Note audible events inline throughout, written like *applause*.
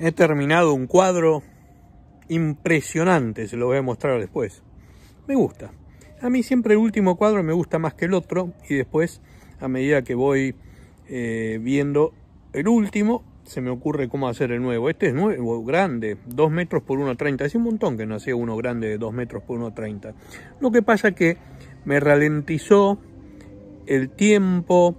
He terminado un cuadro impresionante, se lo voy a mostrar después. Me gusta. A mí siempre el último cuadro me gusta más que el otro y después, a medida que voy eh, viendo el último, se me ocurre cómo hacer el nuevo. Este es nuevo, grande, 2 metros por 1,30. hace un montón que no hacía uno grande de 2 metros por 1,30. Lo que pasa que me ralentizó el tiempo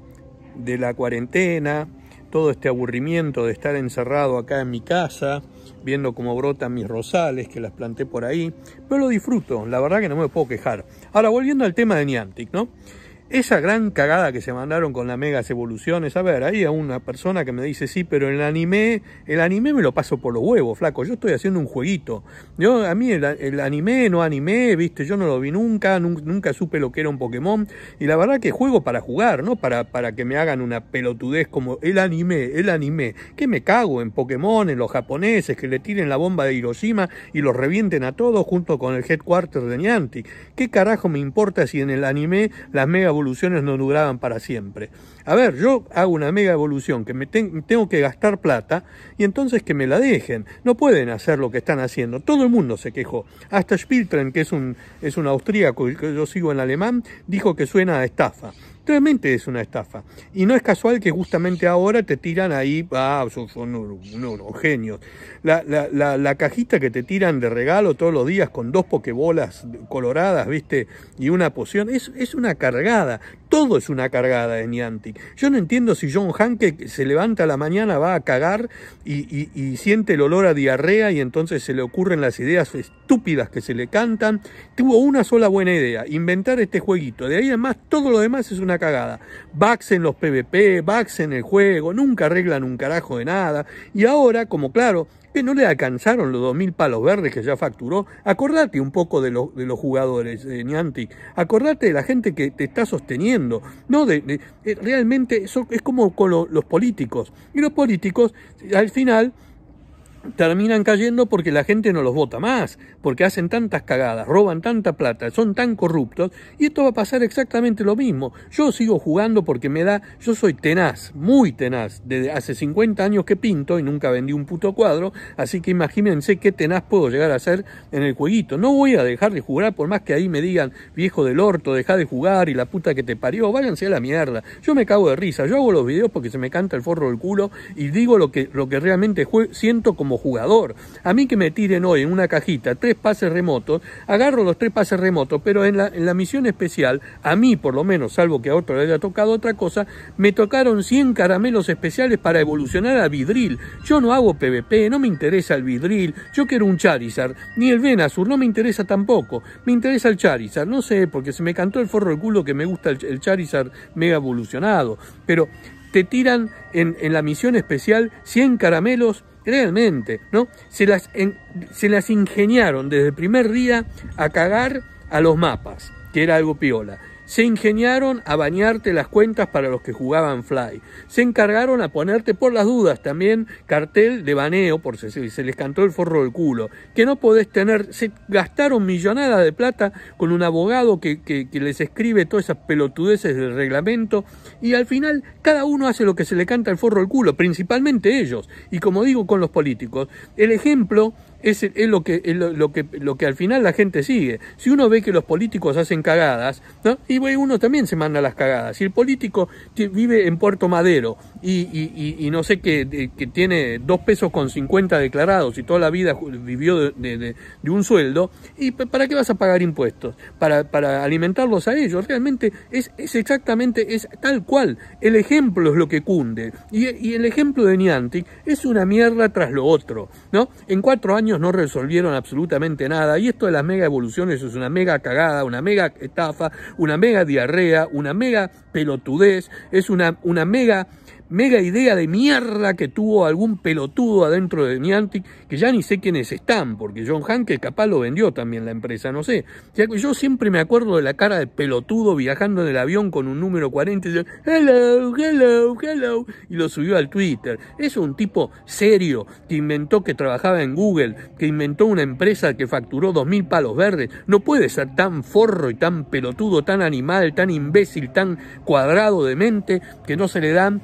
de la cuarentena, todo este aburrimiento de estar encerrado acá en mi casa, viendo cómo brotan mis rosales, que las planté por ahí, pero lo disfruto, la verdad que no me puedo quejar. Ahora, volviendo al tema de Niantic, ¿no? Esa gran cagada que se mandaron con las megas evoluciones, a ver, hay una persona que me dice, sí, pero el anime, el anime me lo paso por los huevos, flaco, yo estoy haciendo un jueguito. Yo, a mí el, anime, no anime, viste, yo no lo vi nunca, nunca, supe lo que era un Pokémon, y la verdad que juego para jugar, ¿no? Para, para que me hagan una pelotudez como el anime, el anime, que me cago en Pokémon, en los japoneses, que le tiren la bomba de Hiroshima y los revienten a todos junto con el headquarter de Niantic. ¿Qué carajo me importa si en el anime las mega evoluciones no duraban para siempre. A ver, yo hago una mega evolución que me tengo que gastar plata y entonces que me la dejen. No pueden hacer lo que están haciendo. Todo el mundo se quejó. Hasta Spiltren, que es un, es un austríaco que yo sigo en alemán, dijo que suena a estafa. Realmente es una estafa. Y no es casual que justamente ahora te tiran ahí, ah, son, unos, genios. La, cajita que te tiran de regalo todos los días con dos pokebolas coloradas, ¿viste? Y una poción, es, una cargada. Todo es una cargada de Niantic. Yo no entiendo si John Hanke se levanta a la mañana, va a cagar y siente el olor a diarrea y entonces se le ocurren las ideas estúpidas que se le cantan. Tuvo una sola buena idea, inventar este jueguito. De ahí además todo lo demás es una cagada. Bugs en los PvP, baxen en el juego, nunca arreglan un carajo de nada. Y ahora, como claro, que no le alcanzaron los 2.000 palos verdes que ya facturó, acordate un poco de, los de los jugadores de eh, Niantic, acordate de la gente que te está sosteniendo, no de, eh, realmente es como con los políticos. Y los políticos, al final, terminan cayendo porque la gente no los vota más, porque hacen tantas cagadas, roban tanta plata, son tan corruptos, y esto va a pasar exactamente lo mismo. Yo sigo jugando porque me da, yo soy tenaz, muy tenaz, desde hace 50 años que pinto y nunca vendí un puto cuadro, así que imagínense qué tenaz puedo llegar a ser en el jueguito. No voy a dejar de jugar por más que ahí me digan, viejo del orto, deja de jugar y la puta que te parió, váyanse a la mierda. Yo me cago de risa, yo hago los videos porque se me canta el forro del culo y digo lo que, lo que realmente siento como jugador. A mí que me tiren hoy en una cajita tres pases remotos, agarro los tres pases remotos, pero en la, en la misión especial, a mí por lo menos, salvo que a otro le haya tocado otra cosa, me tocaron 100 caramelos especiales para evolucionar a Vidril. Yo no hago PvP, no me interesa el Vidril, yo quiero un Charizard, ni el Venazur, no me interesa tampoco. Me interesa el Charizard, no sé, porque se me cantó el forro el culo que me gusta el, Charizard mega evolucionado. Pero te tiran en, en, la misión especial 100 caramelos realmente, ¿no? Se las, se las ingeniaron desde el primer día a cagar a los mapas, que era algo piola. Se ingeniaron a bañarte las cuentas para los que jugaban fly. Se encargaron a ponerte por las dudas también cartel de baneo, por si se, les cantó el forro del culo, que no podés tener. Se gastaron millonadas de plata con un abogado que, que, que les escribe todas esas pelotudeces del reglamento y al final cada uno hace lo que se le canta el forro del culo, principalmente ellos. Y como digo con los políticos, el ejemplo es, es, lo, que, es lo, que, lo que al final la gente sigue. Si uno ve que los políticos hacen cagadas, ¿no? y uno también se manda las cagadas. Si el político vive en Puerto Madero y, no sé qué que tiene dos pesos con 50 declarados y toda la vida vivió de, un sueldo, ¿y para qué vas a pagar impuestos? Para, alimentarlos a ellos. Realmente es, exactamente, es tal cual. El ejemplo es lo que cunde. Y, el ejemplo de Niantic es una mierda tras lo otro. ¿no? En cuatro años no resolvieron absolutamente nada. Y esto de las mega evoluciones es una mega cagada, una mega estafa, una mega diarrea, una mega pelotudez, es una mega mega idea de mierda que tuvo algún pelotudo adentro de Niantic, que ya ni sé quiénes están, porque John Hanke capaz lo vendió también la empresa, no sé. Yo siempre me acuerdo de la cara de pelotudo viajando en el avión con un número 40 y yo, hello, hello, hello, y lo subió al Twitter. Es un tipo serio que inventó que trabajaba en Google, que inventó una empresa que facturó 2.000 palos verdes. No puede ser tan forro y tan pelotudo, tan animal, tan imbécil, tan cuadrado de mente que no se le dan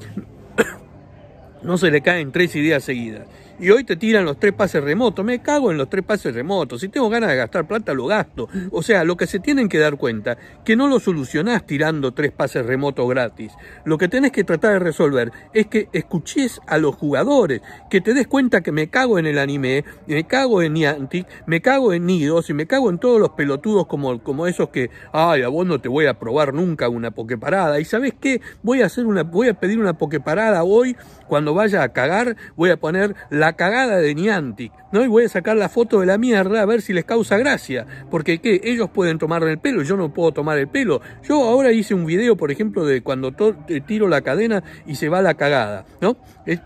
no se le caen tres ideas seguidas y hoy te tiran los tres pases remotos. Me cago en los tres pases remotos. Si tengo ganas de gastar plata, lo gasto. O sea, lo que se tienen que dar cuenta, que no lo solucionás tirando tres pases remotos gratis. Lo que tenés que tratar de resolver es que escuches a los jugadores, que te des cuenta que me cago en el anime, me cago en Niantic, me cago en Nidos y me cago en todos los pelotudos como, como esos que, ay, a vos no te voy a probar nunca una pokeparada. ¿Y sabes qué? Voy a, hacer una, voy a pedir una pokeparada hoy, cuando vaya a cagar, voy a poner la cagada de Niantic, ¿no? Y voy a sacar la foto de la mierda a ver si les causa gracia, porque ¿qué? Ellos pueden tomar el pelo, yo no puedo tomar el pelo. Yo ahora hice un video, por ejemplo, de cuando eh, tiro la cadena y se va la cagada, ¿no?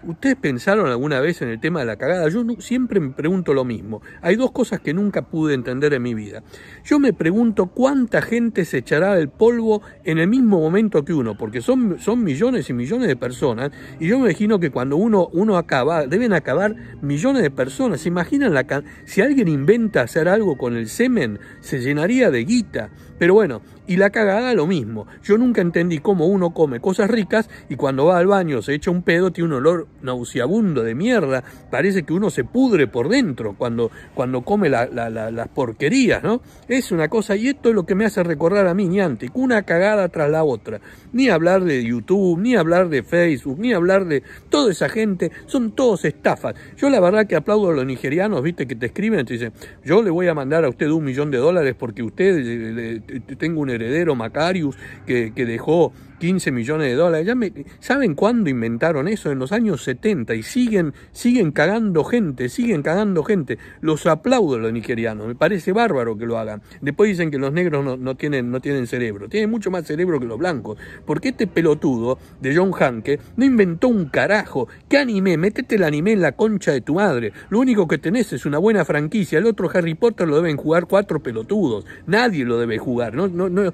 ¿Ustedes pensaron alguna vez en el tema de la cagada? Yo siempre me pregunto lo mismo. Hay dos cosas que nunca pude entender en mi vida. Yo me pregunto cuánta gente se echará el polvo en el mismo momento que uno, porque son, son millones y millones de personas, y yo me imagino que cuando uno, uno acaba, deben acabar millones de personas. ¿Se imaginan la si alguien inventa hacer algo con el semen? Se llenaría de guita. Pero bueno, y la cagada lo mismo. Yo nunca entendí cómo uno come cosas ricas y cuando va al baño se echa un pedo, tiene un olor nauseabundo de mierda. Parece que uno se pudre por dentro cuando, cuando come las porquerías, ¿no? Es una cosa, y esto es lo que me hace recordar a mí Niantic, una cagada tras la otra. Ni hablar de YouTube, ni hablar de Facebook, ni hablar de toda esa gente, son todos estafas. Yo la verdad que aplaudo a los nigerianos, viste, que te escriben, y te dicen, yo le voy a mandar a usted un millón de dólares porque usted, le, eh, eh, eh, tengo un heredero Macarius que, dejó 15 millones de dólares. Ya ¿Saben cuándo inventaron eso? En los años 70 y siguen, siguen cagando gente, siguen cagando gente. Los aplaudo los nigerianos, me parece bárbaro que lo hagan. Después dicen que los negros no, tienen, no tienen cerebro, tienen mucho más cerebro que los blancos. Porque este pelotudo de John Hanke no inventó un carajo. ¿Qué anime? Métete el anime en la concha de tu madre. Lo único que tenés es una buena franquicia. El otro Harry Potter lo deben jugar cuatro pelotudos. Nadie lo debe jugar. No, no, no,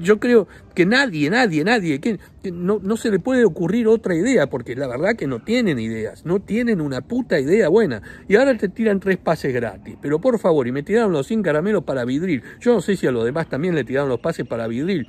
yo creo que nadie, nadie, nadie, que no, no, se le puede ocurrir otra idea, porque la verdad que no tienen ideas, no tienen una puta idea buena. Y ahora te tiran tres pases gratis, pero por favor, y me tiraron los 100 caramelos para vidril. Yo no sé si a los demás también le tiraron los pases para vidril,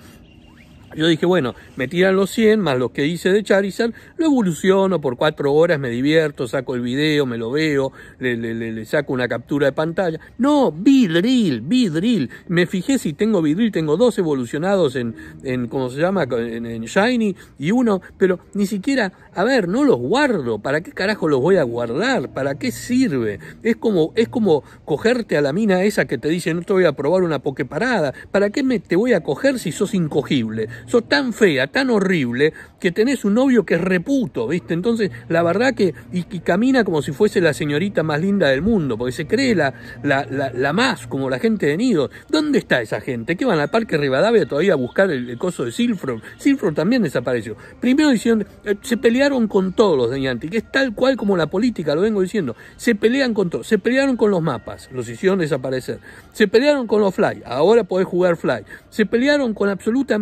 yo dije, bueno, me tiran los 100 más los que hice de Charizard, lo evoluciono por cuatro horas, me divierto, saco el video, me lo veo, le, saco una captura de pantalla. No, vidril, vidril. Me fijé si tengo vidril, tengo dos evolucionados en, en ¿cómo se llama? En, Shiny y uno, pero ni siquiera, a ver, no los guardo. ¿Para qué carajo los voy a guardar? ¿Para qué sirve? Es como, es como cogerte a la mina esa que te dice, no te voy a probar una poke parada ¿Para qué me, te voy a coger si sos incogible? sos tan fea, tan horrible, que tenés un novio que es reputo, ¿viste? Entonces, la verdad que, y, y camina como si fuese la señorita más linda del mundo, porque se cree la, más, como la gente de Nido. ¿Dónde está esa gente? ¿Qué van al Parque Rivadavia todavía a buscar el, coso de Silfron? Silfron también desapareció. Primero hicieron, eh, se pelearon con todos los de Niantic, que es tal cual como la política, lo vengo diciendo. Se pelean con todos, se pelearon con los mapas, los hicieron desaparecer. Se pelearon con los fly, ahora podés jugar fly. Se pelearon con absoluta,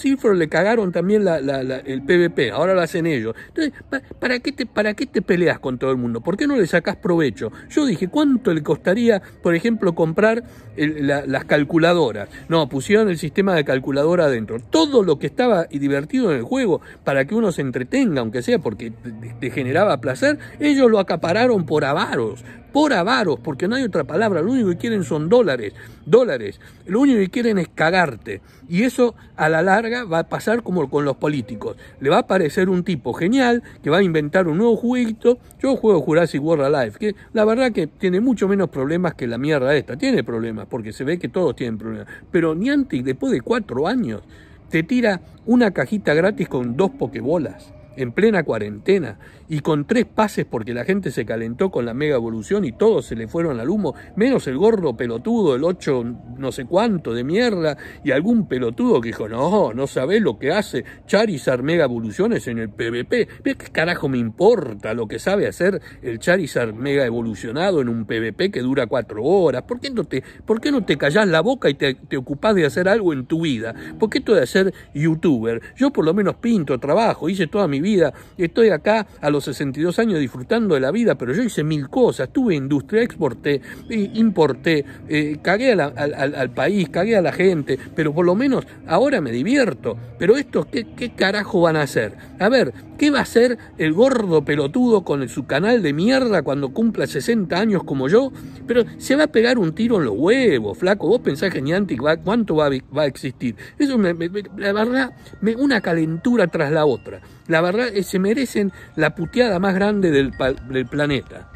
Cifros le cagaron también el PvP, ahora lo hacen ellos. Entonces, ¿para, qué te, ¿para qué te peleas con todo el mundo? ¿Por qué no le sacas provecho? Yo dije, ¿cuánto le costaría, por ejemplo, comprar las calculadoras? No, pusieron el sistema de calculadora adentro. Todo lo que estaba divertido en el juego, para que uno se entretenga, aunque sea porque te generaba placer, ellos lo acapararon por avaros, por avaros, porque no hay otra palabra, lo único que quieren son dólares, dólares, lo único que quieren es cagarte. Y eso a la larga va a pasar como con los políticos. Le va a parecer un tipo genial que va a inventar un nuevo jueguito. Yo juego Jurassic World Alive, que la verdad que tiene mucho menos problemas que la mierda esta. Tiene problemas, porque se ve que todos tienen problemas. Pero Niantic, después de cuatro años, te tira una cajita gratis con dos pokebolas en plena cuarentena y con tres pases porque la gente se calentó con la mega evolución y todos se le fueron al humo, menos el gordo pelotudo, el ocho no sé cuánto de mierda y algún pelotudo que dijo, no, no sabés lo que hace Charizard mega evoluciones en el PvP. ¿Qué carajo me importa lo que sabe hacer el Charizard mega evolucionado en un PvP que dura cuatro horas? ¿Por qué no te, por qué no te callás la boca y te, te ocupás de hacer algo en tu vida? ¿Por qué esto de ser youtuber? Yo por lo menos pinto, trabajo, hice toda mi vida Estoy acá a los 62 años disfrutando de la vida, pero yo hice mil cosas. Tuve industria, exporté, importé, eh, cagué al, país, cagué a la gente, pero por lo menos ahora me divierto. Pero estos, ¿qué, qué carajo van a hacer? A ver, ¿Qué va a hacer el gordo pelotudo con su canal de mierda cuando cumpla 60 años como yo? Pero se va a pegar un tiro en los huevos, flaco. ¿Vos pensás geniante? cuánto va, a existir? Eso, me, la verdad, una calentura tras la otra. La verdad, eh, se merecen la puteada más grande del, del planeta.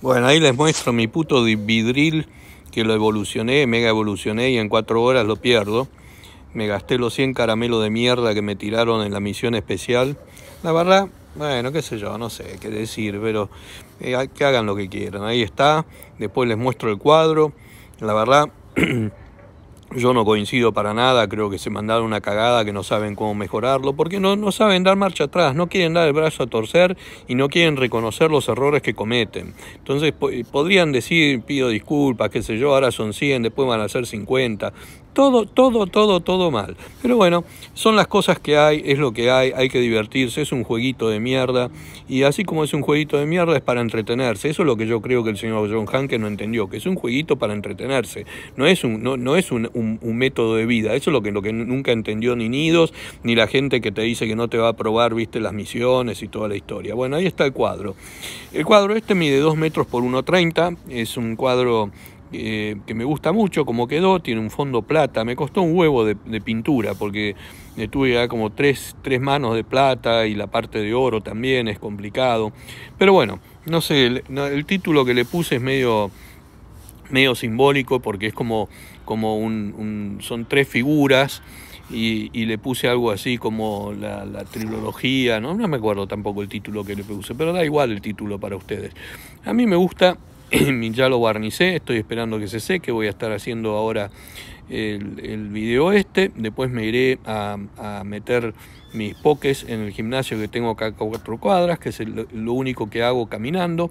Bueno, ahí les muestro mi puto vidril que lo evolucioné, mega evolucioné y en cuatro horas lo pierdo me gasté los 100 caramelos de mierda que me tiraron en la misión especial. La verdad, bueno, qué sé yo, no sé qué decir, pero eh, que hagan lo que quieran. Ahí está, después les muestro el cuadro. La verdad, *clears throat* yo no coincido para nada, creo que se mandaron una cagada que no saben cómo mejorarlo, porque no, no saben dar marcha atrás, no quieren dar el brazo a torcer y no quieren reconocer los errores que cometen. Entonces eh, podrían decir, pido disculpas, qué sé yo, ahora son 100, después van a ser 50, todo, todo, todo, todo mal. Pero bueno, son las cosas que hay, es lo que hay, hay que divertirse, es un jueguito de mierda. Y así como es un jueguito de mierda, es para entretenerse. Eso es lo que yo creo que el señor John Hanke no entendió, que es un jueguito para entretenerse. No es un, no, es un, método de vida. Eso es lo que, lo que nunca entendió ni Nidos, ni la gente que te dice que no te va a probar, viste, las misiones y toda la historia. Bueno, ahí está el cuadro. El cuadro este mide 2 metros por 1,30. Es un cuadro eh, que me gusta mucho como quedó, tiene un fondo plata, me costó un huevo de, pintura porque tuve como tres, tres, manos de plata y la parte de oro también es complicado, pero bueno, no sé, el, título que le puse es medio medio simbólico porque es como, como un, son tres figuras y, le puse algo así como la, trilogía, ¿no? no me acuerdo tampoco el título que le puse, pero da igual el título para ustedes. A mí me gusta *clears throat* ya lo barnicé, estoy esperando que se seque, voy a estar haciendo ahora el, video este, después me iré a, meter mis pokés en el gimnasio que tengo acá a cuatro cuadras, que es lo único que hago caminando,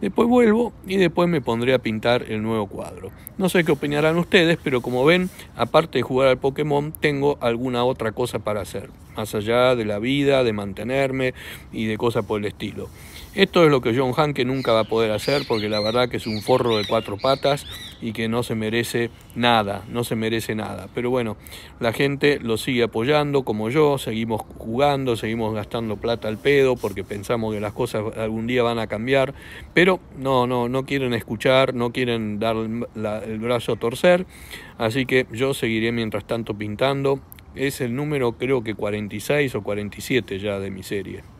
después vuelvo y después me pondré a pintar el nuevo cuadro. No sé qué opinarán ustedes, pero como ven, aparte de jugar al Pokémon, tengo alguna otra cosa para hacer más allá de la vida, de mantenerme y de cosas por el estilo. Esto es lo que John Hanke nunca va a poder hacer porque la verdad que es un forro de cuatro patas y que no se merece nada, no se merece nada. Pero bueno, la gente lo sigue apoyando como yo, seguimos jugando, seguimos gastando plata al pedo porque pensamos que las cosas algún día van a cambiar, pero no, no, no quieren escuchar, no quieren dar el brazo a torcer, así que yo seguiré mientras tanto pintando, es el número creo que 46 o 47 ya de mi serie.